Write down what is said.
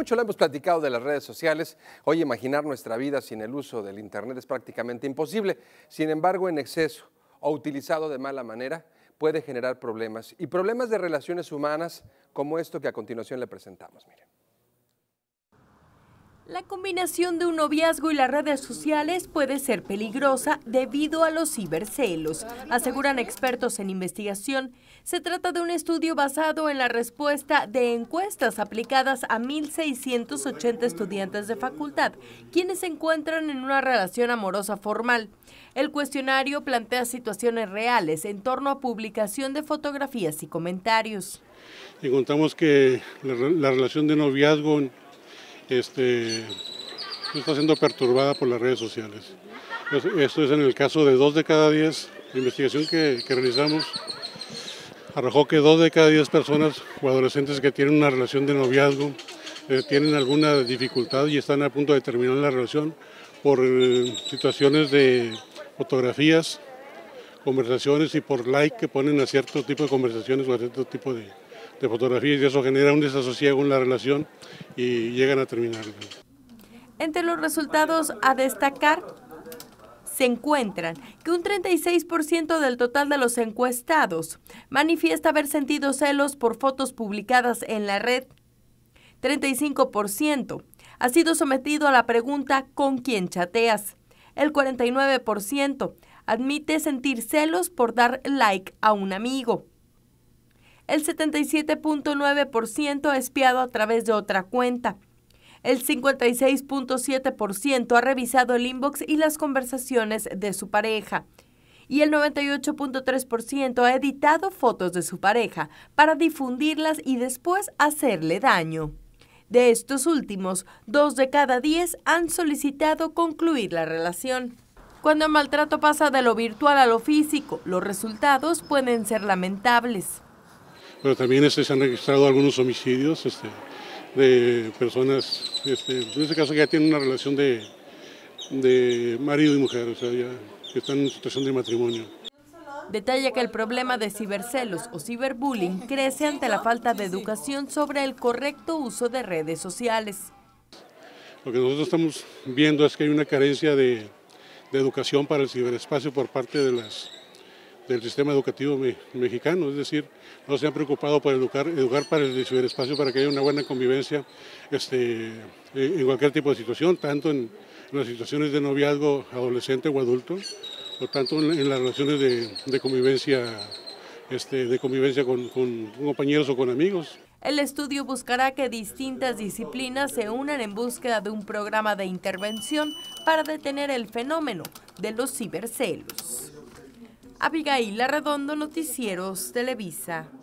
mucho lo hemos platicado de las redes sociales, hoy imaginar nuestra vida sin el uso del Internet es prácticamente imposible. Sin embargo, en exceso o utilizado de mala manera, puede generar problemas y problemas de relaciones humanas como esto que a continuación le presentamos. Miren. La combinación de un noviazgo y las redes sociales puede ser peligrosa debido a los cibercelos, aseguran expertos en investigación. Se trata de un estudio basado en la respuesta de encuestas aplicadas a 1.680 estudiantes de facultad, quienes se encuentran en una relación amorosa formal. El cuestionario plantea situaciones reales en torno a publicación de fotografías y comentarios. Encontramos que la, relación de noviazgo este, pues, está siendo perturbada por las redes sociales. Esto es en el caso de dos de cada diez, la investigación que, realizamos arrojó que dos de cada diez personas o adolescentes que tienen una relación de noviazgo eh, tienen alguna dificultad y están a punto de terminar la relación por eh, situaciones de fotografías, conversaciones y por like que ponen a cierto tipo de conversaciones o a cierto tipo de, de fotografías y eso genera un desasosiego en la relación y llegan a terminar. Entre los resultados a destacar se encuentran que un 36% del total de los encuestados manifiesta haber sentido celos por fotos publicadas en la red. 35% ha sido sometido a la pregunta ¿con quién chateas? El 49% admite sentir celos por dar like a un amigo el 77.9% ha espiado a través de otra cuenta. El 56.7% ha revisado el inbox y las conversaciones de su pareja. Y el 98.3% ha editado fotos de su pareja para difundirlas y después hacerle daño. De estos últimos, dos de cada diez han solicitado concluir la relación. Cuando el maltrato pasa de lo virtual a lo físico, los resultados pueden ser lamentables pero también este, se han registrado algunos homicidios este, de personas, este, en este caso ya tienen una relación de, marido y mujer, o sea, ya están en situación de matrimonio. Detalla que el problema de cibercelos o ciberbullying crece ante la falta de educación sobre el correcto uso de redes sociales. Lo que nosotros estamos viendo es que hay una carencia de educación para el ciberespacio por parte de las del sistema educativo mexicano, es decir, no se han preocupado por educar, para el ciberespacio, para que haya una buena convivencia este, en cualquier tipo de situación, tanto en, las situaciones de noviazgo adolescente o adulto, o tanto en, las relaciones de, convivencia, de convivencia este, con compañeros o con amigos. El estudio buscará que distintas disciplinas se unan en búsqueda de un programa de intervención para detener el fenómeno de los cibercelos. Abigail Arredondo, Noticieros Televisa.